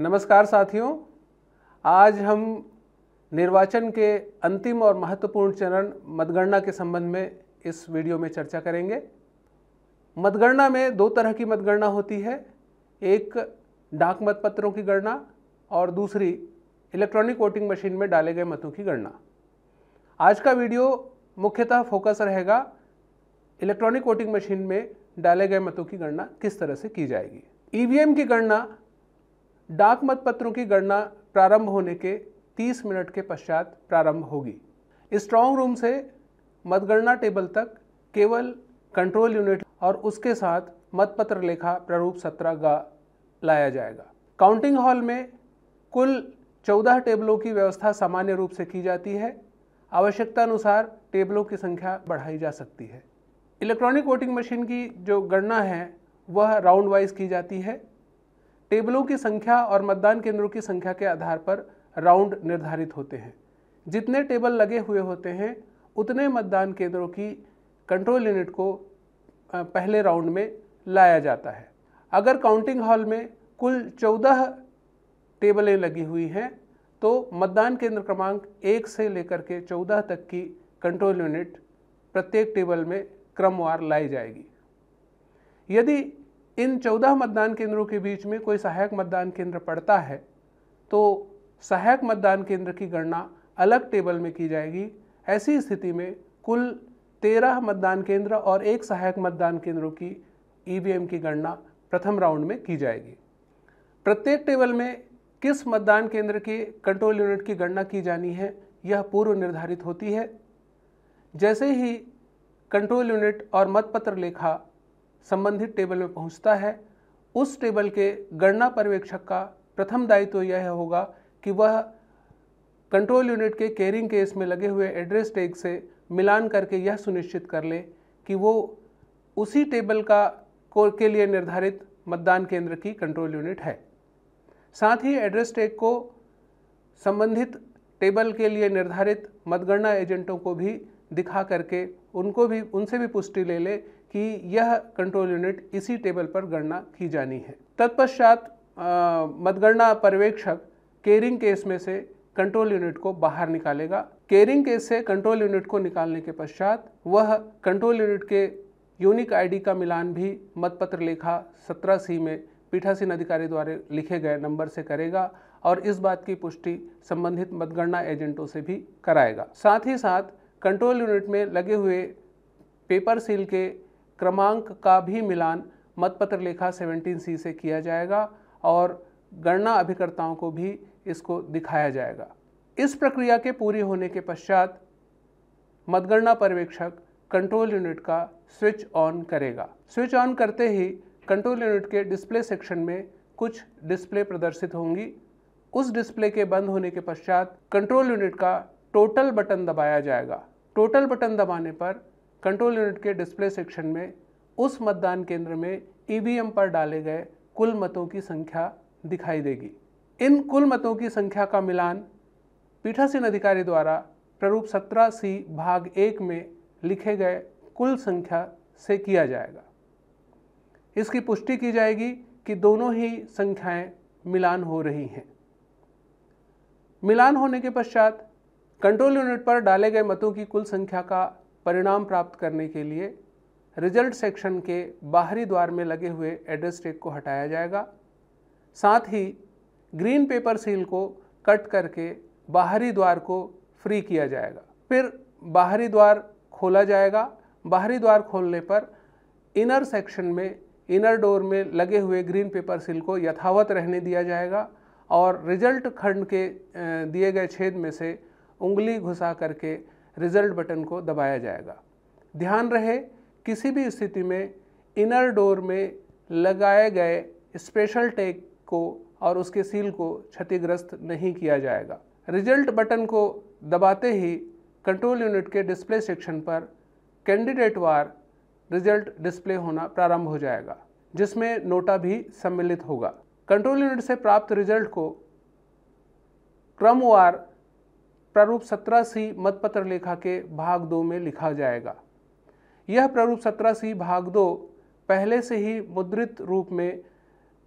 नमस्कार साथियों आज हम निर्वाचन के अंतिम और महत्वपूर्ण चरण मतगणना के संबंध में इस वीडियो में चर्चा करेंगे मतगणना में दो तरह की मतगणना होती है एक डाक मतपत्रों की गणना और दूसरी इलेक्ट्रॉनिक वोटिंग मशीन में डाले गए मतों की गणना आज का वीडियो मुख्यतः फोकस रहेगा इलेक्ट्रॉनिक वोटिंग मशीन में डाले गए मतों की गणना किस तरह से की जाएगी ईवीएम की गणना डाक मतपत्रों की गणना प्रारंभ होने के 30 मिनट के पश्चात प्रारंभ होगी स्ट्रांग रूम से मतगणना टेबल तक केवल कंट्रोल यूनिट और उसके साथ मतपत्र लेखा प्रारूप सत्रह का लाया जाएगा काउंटिंग हॉल में कुल 14 टेबलों की व्यवस्था सामान्य रूप से की जाती है आवश्यकता अनुसार टेबलों की संख्या बढ़ाई जा सकती है इलेक्ट्रॉनिक वोटिंग मशीन की जो गणना है वह राउंड वाइज की जाती है टेबलों की संख्या और मतदान केंद्रों की संख्या के आधार पर राउंड निर्धारित होते हैं जितने टेबल लगे हुए होते हैं उतने मतदान केंद्रों की कंट्रोल यूनिट को पहले राउंड में लाया जाता है अगर काउंटिंग हॉल में कुल चौदह टेबलें लगी हुई हैं तो मतदान केंद्र क्रमांक एक से लेकर के चौदह तक की कंट्रोल यूनिट प्रत्येक टेबल में क्रमवार लाई जाएगी यदि इन चौदह मतदान केंद्रों के बीच में कोई सहायक मतदान केंद्र पड़ता है तो सहायक मतदान केंद्र की गणना अलग टेबल में की जाएगी ऐसी स्थिति में कुल तेरह मतदान केंद्र और एक सहायक मतदान केंद्रों की ईवीएम e की गणना प्रथम राउंड में की जाएगी प्रत्येक टेबल में किस मतदान केंद्र के कंट्रोल यूनिट की गणना की जानी है यह पूर्व निर्धारित होती है जैसे ही कंट्रोल यूनिट और मतपत्र लेखा संबंधित टेबल में पहुंचता है उस टेबल के गणना पर्यवेक्षक का प्रथम दायित्व तो यह होगा कि वह कंट्रोल यूनिट के केयरिंग केस में लगे हुए एड्रेस टैग से मिलान करके यह सुनिश्चित कर ले कि वो उसी टेबल का कोर के लिए निर्धारित मतदान केंद्र की कंट्रोल यूनिट है साथ ही एड्रेस टैग को संबंधित टेबल के लिए निर्धारित मतगणना एजेंटों को भी दिखा करके उनको भी उनसे भी पुष्टि ले ले कि यह कंट्रोल यूनिट इसी टेबल पर गणना की जानी है तत्पश्चात मतगणना पर्यवेक्षक केयरिंग केस में से कंट्रोल यूनिट को बाहर निकालेगा केयरिंग केस से कंट्रोल यूनिट को निकालने के पश्चात वह कंट्रोल यूनिट के यूनिक आईडी का मिलान भी मतपत्र लेखा सत्रह सी में पीठासीन अधिकारी द्वारा लिखे गए नंबर से करेगा और इस बात की पुष्टि संबंधित मतगणना एजेंटों से भी कराएगा साथ ही साथ कंट्रोल यूनिट में लगे हुए पेपर सील के क्रमांक का भी मिलान मतपत्र लेखा सी से किया जाएगा और गणना अभिकर्ताओं को भी इसको दिखाया जाएगा इस प्रक्रिया के पूरी होने के पश्चात मतगणना पर्यवेक्षक कंट्रोल यूनिट का स्विच ऑन करेगा स्विच ऑन करते ही कंट्रोल यूनिट के डिस्प्ले सेक्शन में कुछ डिस्प्ले प्रदर्शित होंगी उस डिस्प्ले के बंद होने के पश्चात कंट्रोल यूनिट का टोटल बटन दबाया जाएगा टोटल बटन दबाने पर कंट्रोल यूनिट के डिस्प्ले सेक्शन में उस मतदान केंद्र में ईवीएम e पर डाले गए कुल मतों की संख्या दिखाई देगी इन कुल मतों की संख्या का मिलान पीठासीन अधिकारी द्वारा प्रारूप सत्रह सी भाग एक में लिखे गए कुल संख्या से किया जाएगा इसकी पुष्टि की जाएगी कि दोनों ही संख्याएं मिलान हो रही हैं मिलान होने के पश्चात कंट्रोल यूनिट पर डाले गए मतों की कुल संख्या का परिणाम प्राप्त करने के लिए रिजल्ट सेक्शन के बाहरी द्वार में लगे हुए एड्रेस टेक को हटाया जाएगा साथ ही ग्रीन पेपर सील को कट करके बाहरी द्वार को फ्री किया जाएगा फिर बाहरी द्वार खोला जाएगा बाहरी द्वार खोलने पर इनर सेक्शन में इनर डोर में लगे हुए ग्रीन पेपर सील को यथावत रहने दिया जाएगा और रिजल्ट खंड के दिए गए छेद में से उंगली घुसा करके रिजल्ट बटन को दबाया जाएगा ध्यान रहे किसी भी स्थिति में इनर डोर में लगाए गए स्पेशल टेक को और उसके सील को क्षतिग्रस्त नहीं किया जाएगा रिजल्ट बटन को दबाते ही कंट्रोल यूनिट के डिस्प्ले सेक्शन पर कैंडिडेट वार रिजल्ट डिस्प्ले होना प्रारंभ हो जाएगा जिसमें नोटा भी सम्मिलित होगा कंट्रोल यूनिट से प्राप्त रिजल्ट को क्रमवार प्रारूप सत्रह सी मतपत्र लेखा के भाग दो में लिखा जाएगा यह प्रारूप सत्रह सी भाग दो पहले से ही मुद्रित रूप में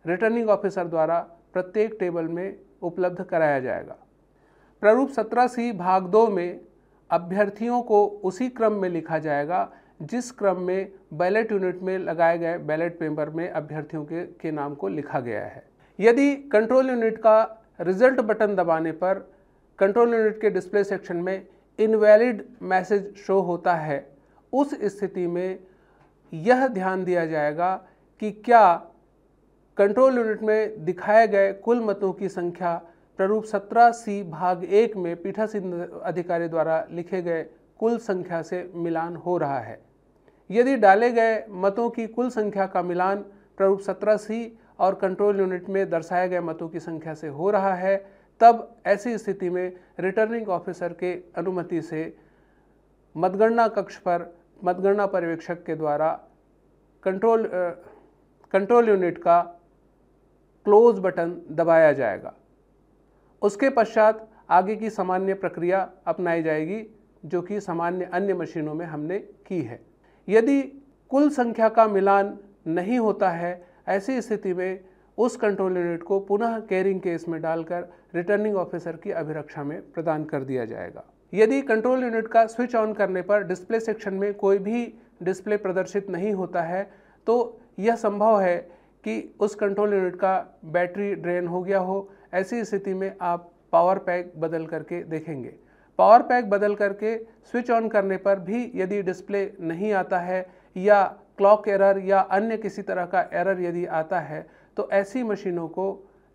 रिटर्निंग ऑफिसर द्वारा प्रत्येक टेबल में उपलब्ध कराया जाएगा प्रारूप सत्रह सी भाग दो में अभ्यर्थियों को उसी क्रम में लिखा जाएगा जिस क्रम में बैलेट यूनिट में लगाए गए बैलेट पेपर में अभ्यर्थियों के, के नाम को लिखा गया है यदि कंट्रोल यूनिट का रिजल्ट बटन दबाने पर कंट्रोल यूनिट के डिस्प्ले सेक्शन में इनवैलिड मैसेज शो होता है उस स्थिति में यह ध्यान दिया जाएगा कि क्या कंट्रोल यूनिट में दिखाए गए कुल मतों की संख्या प्रारूप 17 सी भाग एक में पीठासीन अधिकारी द्वारा लिखे गए कुल संख्या से मिलान हो रहा है यदि डाले गए मतों की कुल संख्या का मिलान प्रारूप 17 सी और कंट्रोल यूनिट में दर्शाए गए मतों की संख्या से हो रहा है तब ऐसी स्थिति में रिटर्निंग ऑफिसर के अनुमति से मतगणना कक्ष पर मतगणना पर्यवेक्षक के द्वारा कंट्रोल कंट्रोल यूनिट का क्लोज बटन दबाया जाएगा उसके पश्चात आगे की सामान्य प्रक्रिया अपनाई जाएगी जो कि सामान्य अन्य मशीनों में हमने की है यदि कुल संख्या का मिलान नहीं होता है ऐसी स्थिति में उस कंट्रोल यूनिट को पुनः कैरिंग केस में डालकर रिटर्निंग ऑफिसर की अभिरक्षा में प्रदान कर दिया जाएगा यदि कंट्रोल यूनिट का स्विच ऑन करने पर डिस्प्ले सेक्शन में कोई भी डिस्प्ले प्रदर्शित नहीं होता है तो यह संभव है कि उस कंट्रोल यूनिट का बैटरी ड्रेन हो गया हो ऐसी स्थिति में आप पावर पैक बदल करके देखेंगे पावर पैक बदल करके स्विच ऑन करने पर भी यदि डिस्प्ले नहीं आता है या क्लॉक एरर या अन्य किसी तरह का एरर यदि आता है तो ऐसी मशीनों को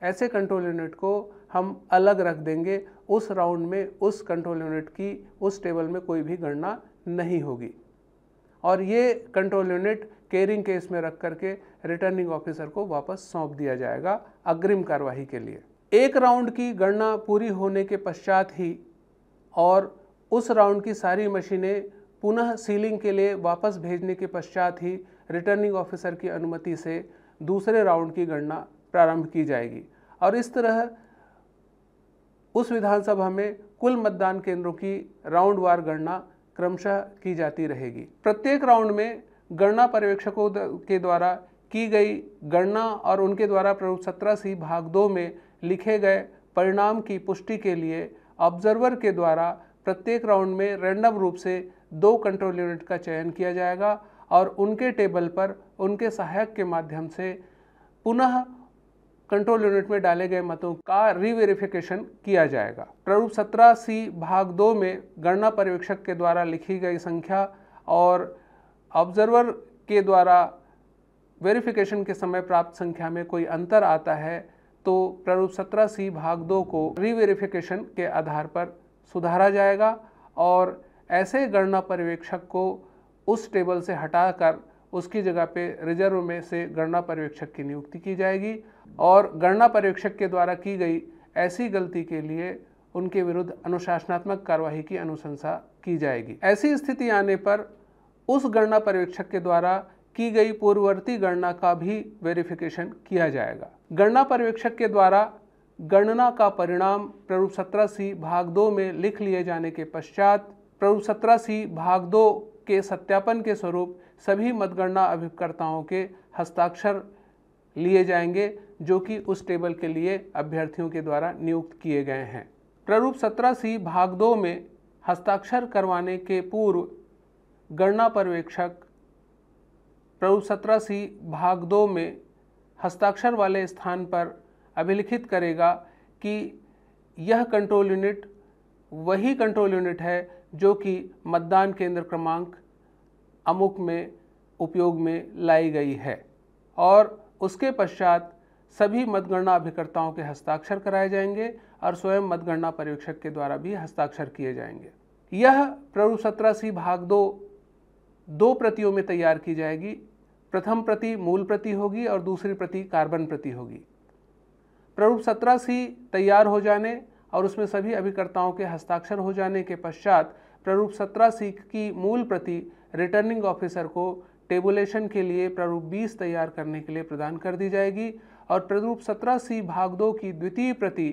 ऐसे कंट्रोल यूनिट को हम अलग रख देंगे उस राउंड में उस कंट्रोल यूनिट की उस टेबल में कोई भी गणना नहीं होगी और ये कंट्रोल यूनिट केयरिंग केस में रख करके रिटर्निंग ऑफिसर को वापस सौंप दिया जाएगा अग्रिम कार्रवाई के लिए एक राउंड की गणना पूरी होने के पश्चात ही और उस राउंड की सारी मशीनें पुनः सीलिंग के लिए वापस भेजने के पश्चात ही रिटर्निंग ऑफिसर की अनुमति से दूसरे राउंड की गणना प्रारंभ की जाएगी और इस तरह उस विधानसभा में कुल मतदान केंद्रों की राउंड वार गणना क्रमशः की जाती रहेगी प्रत्येक राउंड में गणना पर्यवेक्षकों के द्वारा की गई गणना और उनके द्वारा प्रयोग सत्रह सी भाग दो में लिखे गए परिणाम की पुष्टि के लिए ऑब्जर्वर के द्वारा प्रत्येक राउंड में रैंडम रूप से दो कंट्रोल यूनिट का चयन किया जाएगा और उनके टेबल पर उनके सहायक के माध्यम से पुनः कंट्रोल यूनिट में डाले गए मतों का रिवेरिफिकेशन किया जाएगा प्रारूप सत्रह सी भाग दो में गणना पर्यवेक्षक के द्वारा लिखी गई संख्या और ऑब्जर्वर के द्वारा वेरिफिकेशन के समय प्राप्त संख्या में कोई अंतर आता है तो प्रारूप सत्रह सी भाग दो को रिवेरिफिकेशन के आधार पर सुधारा जाएगा और ऐसे गणना पर्यवेक्षक को उस टेबल से हटाकर उसकी जगह पे रिजर्व में से गणना पर्यवेक्षक की नियुक्ति की जाएगी और गणना पर्यवेक्षक के द्वारा की गई ऐसी गलती के लिए उनके विरुद्ध अनुशासनात्मक कार्यवाही की अनुशंसा की जाएगी ऐसी स्थिति आने पर उस गणना पर्यवेक्षक के द्वारा की गई पूर्ववर्ती गणना का भी वेरिफिकेशन किया जाएगा गणना पर्यवेक्षक के द्वारा गणना का परिणाम प्ररूप सत्रह सी भाग दो में लिख लिए जाने के पश्चात प्ररूप सत्रह सी भाग दो के सत्यापन के स्वरूप सभी मतगणना अभिकर्ताओं के हस्ताक्षर लिए जाएंगे जो कि उस टेबल के लिए अभ्यर्थियों के द्वारा नियुक्त किए गए हैं प्रारूप सत्रह सी भाग दो में हस्ताक्षर करवाने के पूर्व गणना पर्यवेक्षक प्रारूप सत्रह सी भाग दो में हस्ताक्षर वाले स्थान पर अभिलिखित करेगा कि यह कंट्रोल यूनिट वही कंट्रोल यूनिट है जो कि मतदान केंद्र क्रमांक अमुक में उपयोग में लाई गई है और उसके पश्चात सभी मतगणना अभिकर्ताओं के हस्ताक्षर कराए जाएंगे और स्वयं मतगणना पर्यवेक्षक के द्वारा भी हस्ताक्षर किए जाएंगे यह प्रारूप सत्रह सी भाग दो दो प्रतियों में तैयार की जाएगी प्रथम प्रति मूल प्रति होगी और दूसरी प्रति कार्बन प्रति होगी प्रारूप सत्रह सी तैयार हो जाने और उसमें सभी अभिकर्ताओं के हस्ताक्षर हो जाने के पश्चात प्रारूप सत्रह सी की मूल प्रति रिटर्निंग ऑफिसर को टेबुलेशन के लिए प्रारूप बीस तैयार करने के लिए प्रदान कर दी जाएगी और प्रारूप सत्रह सी भाग दो की द्वितीय प्रति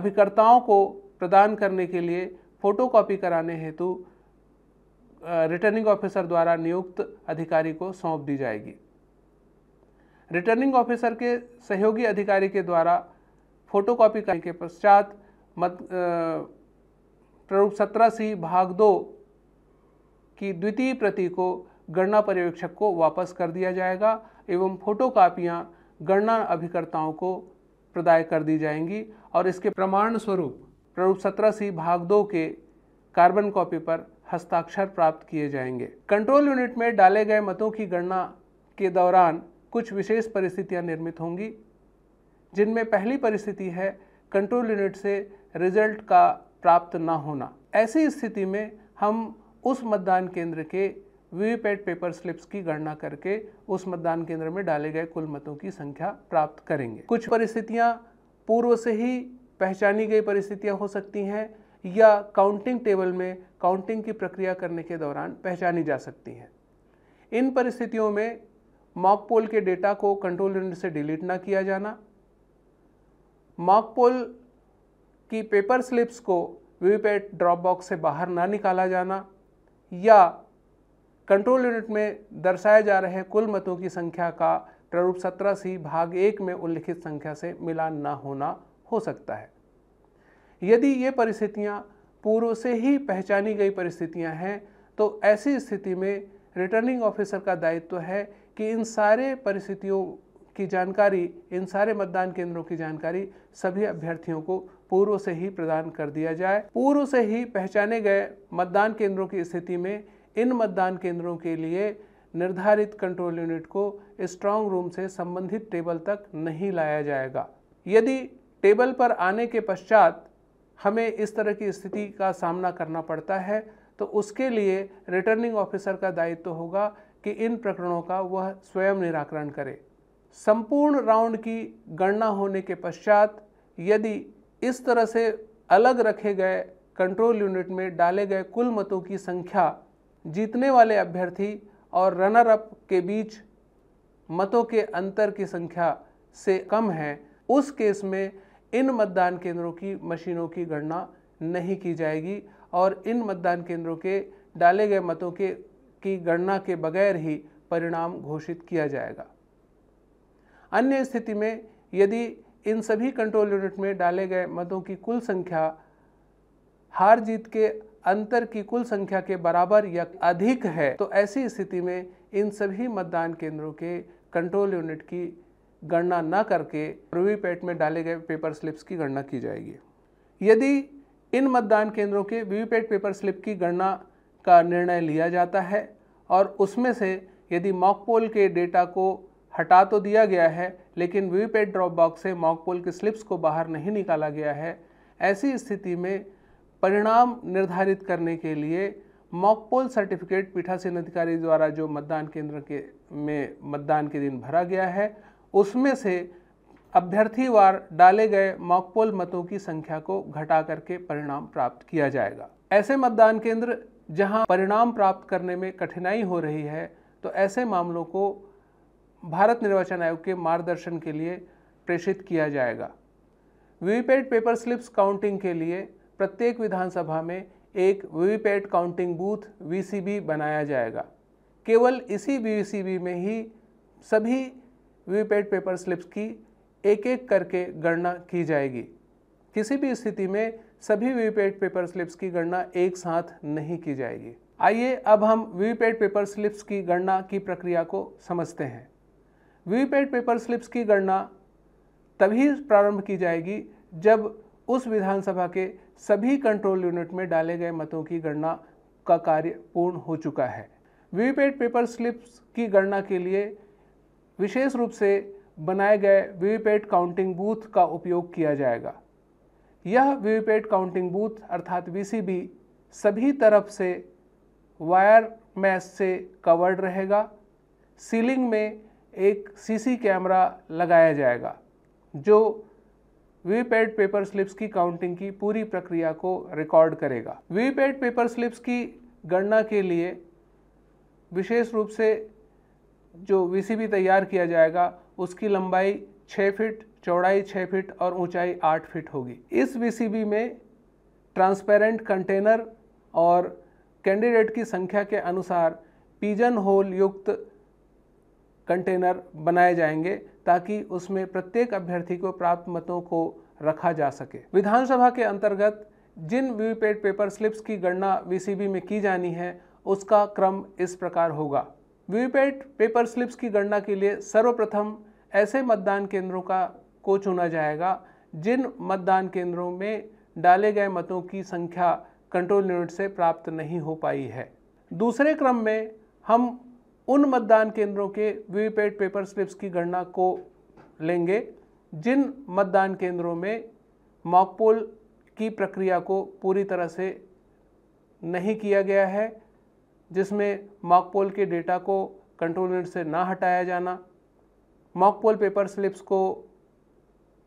अभिकर्ताओं को प्रदान करने के लिए फोटोकॉपी कराने हेतु रिटर्निंग ऑफिसर द्वारा नियुक्त अधिकारी को सौंप दी जाएगी रिटर्निंग ऑफिसर के सहयोगी अधिकारी के द्वारा फोटोकॉपी करने के पश्चात मत प्रारूप सत्रह सी भाग दो की द्वितीय प्रति को गणना पर्यवेक्षक को वापस कर दिया जाएगा एवं फोटो कापियाँ गणना अभिकर्ताओं को प्रदाय कर दी जाएंगी और इसके प्रमाण स्वरूप प्रारूप सत्रह सी भाग दो के कार्बन कॉपी पर हस्ताक्षर प्राप्त किए जाएंगे कंट्रोल यूनिट में डाले गए मतों की गणना के दौरान कुछ विशेष परिस्थितियां निर्मित होंगी जिनमें पहली परिस्थिति है कंट्रोल यूनिट से रिजल्ट का प्राप्त न होना ऐसी स्थिति में हम उस मतदान केंद्र के वीवीपैट पेपर स्लिप्स की गणना करके उस मतदान केंद्र में डाले गए कुल मतों की संख्या प्राप्त करेंगे कुछ परिस्थितियाँ पूर्व से ही पहचानी गई परिस्थितियाँ हो सकती हैं या काउंटिंग टेबल में काउंटिंग की प्रक्रिया करने के दौरान पहचानी जा सकती हैं इन परिस्थितियों में मॉक पोल के डेटा को कंट्रोल यूनिट से डिलीट ना किया जाना मॉक पोल की पेपर स्लिप्स को वीवीपैट ड्रॉप बॉक्स से बाहर ना निकाला जाना या कंट्रोल यूनिट में दर्शाए जा रहे कुल मतों की संख्या का प्रारूप सत्रह सी भाग एक में उल्लिखित संख्या से मिलान ना होना हो सकता है यदि ये परिस्थितियाँ पूर्व से ही पहचानी गई परिस्थितियाँ हैं तो ऐसी स्थिति में रिटर्निंग ऑफिसर का दायित्व तो है कि इन सारे परिस्थितियों की जानकारी इन सारे मतदान केंद्रों की जानकारी सभी अभ्यर्थियों को पूर्व से ही प्रदान कर दिया जाए पूर्व से ही पहचाने गए मतदान केंद्रों की स्थिति में इन मतदान केंद्रों के लिए निर्धारित कंट्रोल यूनिट को स्ट्रांग रूम से संबंधित टेबल तक नहीं लाया जाएगा यदि टेबल पर आने के पश्चात हमें इस तरह की स्थिति का सामना करना पड़ता है तो उसके लिए रिटर्निंग ऑफिसर का दायित्व तो होगा कि इन प्रकरणों का वह स्वयं निराकरण करे संपूर्ण राउंड की गणना होने के पश्चात यदि इस तरह से अलग रखे गए कंट्रोल यूनिट में डाले गए कुल मतों की संख्या जीतने वाले अभ्यर्थी और रनर अप के बीच मतों के अंतर की संख्या से कम है उस केस में इन मतदान केंद्रों की मशीनों की गणना नहीं की जाएगी और इन मतदान केंद्रों के डाले गए मतों के की गणना के बगैर ही परिणाम घोषित किया जाएगा अन्य स्थिति में यदि इन सभी कंट्रोल यूनिट में डाले गए मतों की कुल संख्या हार जीत के अंतर की कुल संख्या के बराबर या अधिक है तो ऐसी स्थिति में इन सभी मतदान केंद्रों के कंट्रोल यूनिट की गणना न करके वीवीपैट में डाले गए पेपर स्लिप्स की गणना की जाएगी यदि इन मतदान केंद्रों के वीवीपैट पेपर स्लिप की गणना का निर्णय लिया जाता है और उसमें से यदि मॉक पोल के डेटा को हटा तो दिया गया है लेकिन वीवीपैट ड्रॉप बॉक्स से मॉक पोल के स्लिप्स को बाहर नहीं निकाला गया है ऐसी स्थिति में परिणाम निर्धारित करने के लिए मॉक पोल सर्टिफिकेट पीठासीन अधिकारी द्वारा जो मतदान केंद्र के में मतदान के दिन भरा गया है उसमें से अभ्यर्थीवार डाले गए मॉक पोल मतों की संख्या को घटा करके परिणाम प्राप्त किया जाएगा ऐसे मतदान केंद्र जहां परिणाम प्राप्त करने में कठिनाई हो रही है तो ऐसे मामलों को भारत निर्वाचन आयोग के मार्गदर्शन के लिए प्रेषित किया जाएगा वीवीपैट पेपर स्लिप्स काउंटिंग के लिए प्रत्येक विधानसभा में एक वीवीपैट काउंटिंग बूथ वीसीबी बनाया जाएगा केवल इसी वीसीबी में ही सभी वीवीपैट पेपर स्लिप्स की एक एक करके गणना की जाएगी किसी भी स्थिति में सभी वीवीपैट पेपर स्लिप्स की गणना एक साथ नहीं की जाएगी आइए अब हम वीवीपैट पेपर स्लिप्स की गणना की प्रक्रिया को समझते हैं वीवीपैट पेपर स्लिप्स की गणना तभी प्रारंभ की जाएगी जब उस विधानसभा के सभी कंट्रोल यूनिट में डाले गए मतों की गणना का कार्य पूर्ण हो चुका है वीवीपैट पेपर स्लिप्स की गणना के लिए विशेष रूप से बनाए गए वीवीपैट काउंटिंग बूथ का उपयोग किया जाएगा यह वीवीपैट काउंटिंग बूथ अर्थात वीसीबी सभी तरफ से वायर मैश से कवर्ड रहेगा सीलिंग में एक सीसी कैमरा लगाया जाएगा जो वीपैड पेपर स्लिप्स की काउंटिंग की पूरी प्रक्रिया को रिकॉर्ड करेगा वीपैड पेपर स्लिप्स की गणना के लिए विशेष रूप से जो वीसीबी तैयार किया जाएगा उसकी लंबाई 6 फीट चौड़ाई 6 फीट और ऊंचाई 8 फीट होगी इस वीसीबी में ट्रांसपेरेंट कंटेनर और कैंडिडेट की संख्या के अनुसार पीजन होल युक्त कंटेनर बनाए जाएंगे ताकि उसमें प्रत्येक अभ्यर्थी को प्राप्त मतों को रखा जा सके विधानसभा के अंतर्गत जिन वीवीपैट पेपर स्लिप्स की गणना वीसीबी में की जानी है उसका क्रम इस प्रकार होगा वीवीपैट पेपर स्लिप्स की गणना के लिए सर्वप्रथम ऐसे मतदान केंद्रों का को चुना जाएगा जिन मतदान केंद्रों में डाले गए मतों की संख्या कंट्रोल यूनिट से प्राप्त नहीं हो पाई है दूसरे क्रम में हम उन मतदान केंद्रों के वीवीपैट पेपर स्लिप्स की गणना को लेंगे जिन मतदान केंद्रों में मॉक पोल की प्रक्रिया को पूरी तरह से नहीं किया गया है जिसमें मॉक पोल के डेटा को कंट्रोल यूनिट से ना हटाया जाना मॉक पोल पेपर स्लिप्स को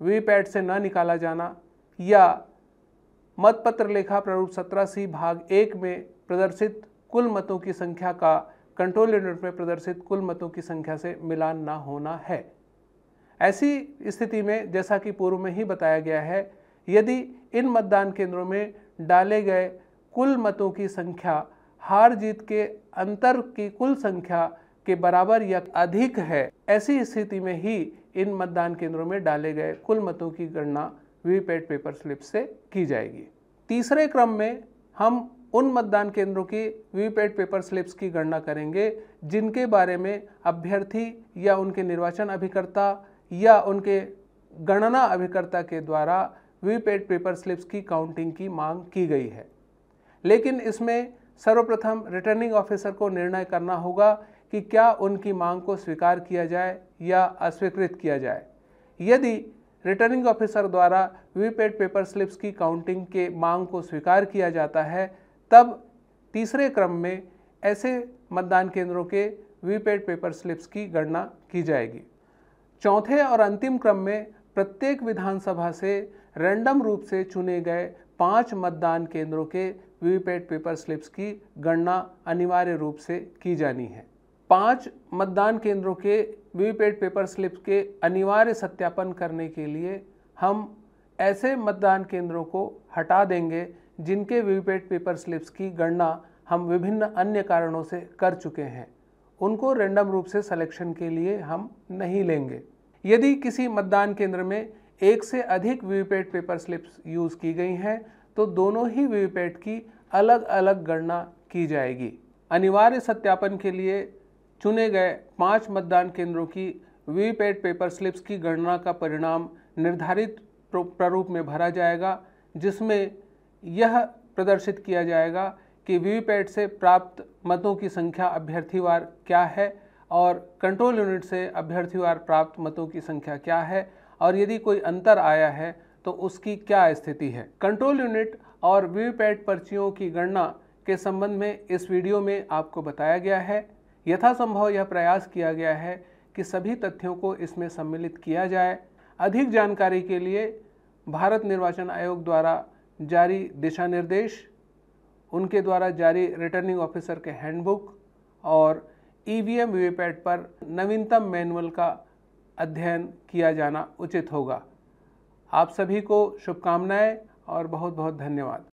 वीवीपैट से ना निकाला जाना या मतपत्र लेखा प्रारूप सत्रह सी भाग एक में प्रदर्शित कुल मतों की संख्या का कंट्रोल यूनिट में प्रदर्शित कुल मतों की संख्या से मिलान ना होना है ऐसी स्थिति में जैसा कि पूर्व में ही बताया गया है यदि इन मतदान केंद्रों में डाले गए कुल मतों की संख्या हार जीत के अंतर की कुल संख्या के बराबर या अधिक है ऐसी स्थिति में ही इन मतदान केंद्रों में डाले गए कुल मतों की गणना वीवीपैट पेपर स्लिप से की जाएगी तीसरे क्रम में हम उन मतदान केंद्रों की वीवीपैट पेपर स्लिप्स की गणना करेंगे जिनके बारे में अभ्यर्थी या उनके निर्वाचन अभिकर्ता या उनके गणना अभिकर्ता के द्वारा वीवीपैट पेपर स्लिप्स की काउंटिंग की मांग की गई है लेकिन इसमें सर्वप्रथम रिटर्निंग ऑफिसर को निर्णय करना होगा कि क्या उनकी मांग को स्वीकार किया जाए या अस्वीकृत किया जाए यदि रिटर्निंग ऑफिसर द्वारा वीवीपैट पेपर स्लिप्स की काउंटिंग के मांग को स्वीकार किया जाता है तब तीसरे क्रम में ऐसे मतदान केंद्रों के वीपैट पेपर स्लिप्स की गणना की जाएगी चौथे और अंतिम क्रम में प्रत्येक विधानसभा से रैंडम रूप से चुने गए पांच मतदान केंद्रों के वीवीपैट पेपर स्लिप्स की गणना अनिवार्य रूप से की जानी है पांच मतदान केंद्रों के वीवीपैट पेपर स्लिप्स के अनिवार्य सत्यापन करने के लिए हम ऐसे मतदान केंद्रों को हटा देंगे जिनके वीवीपैट पेपर स्लिप्स की गणना हम विभिन्न अन्य कारणों से कर चुके हैं उनको रैंडम रूप से सिलेक्शन के लिए हम नहीं लेंगे यदि किसी मतदान केंद्र में एक से अधिक वीवीपैट पेपर स्लिप्स यूज़ की गई हैं तो दोनों ही वीवीपैट की अलग अलग गणना की जाएगी अनिवार्य सत्यापन के लिए चुने गए पाँच मतदान केंद्रों की वीवीपैट पेपर स्लिप्स की गणना का परिणाम निर्धारित प्रारूप में भरा जाएगा जिसमें यह प्रदर्शित किया जाएगा कि वीवीपैट से प्राप्त मतों की संख्या अभ्यर्थीवार क्या है और कंट्रोल यूनिट से अभ्यर्थीवार प्राप्त मतों की संख्या क्या है और यदि कोई अंतर आया है तो उसकी क्या स्थिति है कंट्रोल यूनिट और वीवीपैट पर्चियों की गणना के संबंध में इस वीडियो में आपको बताया गया है यथासंभव यह प्रयास किया गया है कि सभी तथ्यों को इसमें सम्मिलित किया जाए अधिक जानकारी के लिए भारत निर्वाचन आयोग द्वारा जारी दिशा निर्देश उनके द्वारा जारी रिटर्निंग ऑफिसर के हैंडबुक और ई वी एम पर नवीनतम मैनुअल का अध्ययन किया जाना उचित होगा आप सभी को शुभकामनाएं और बहुत बहुत धन्यवाद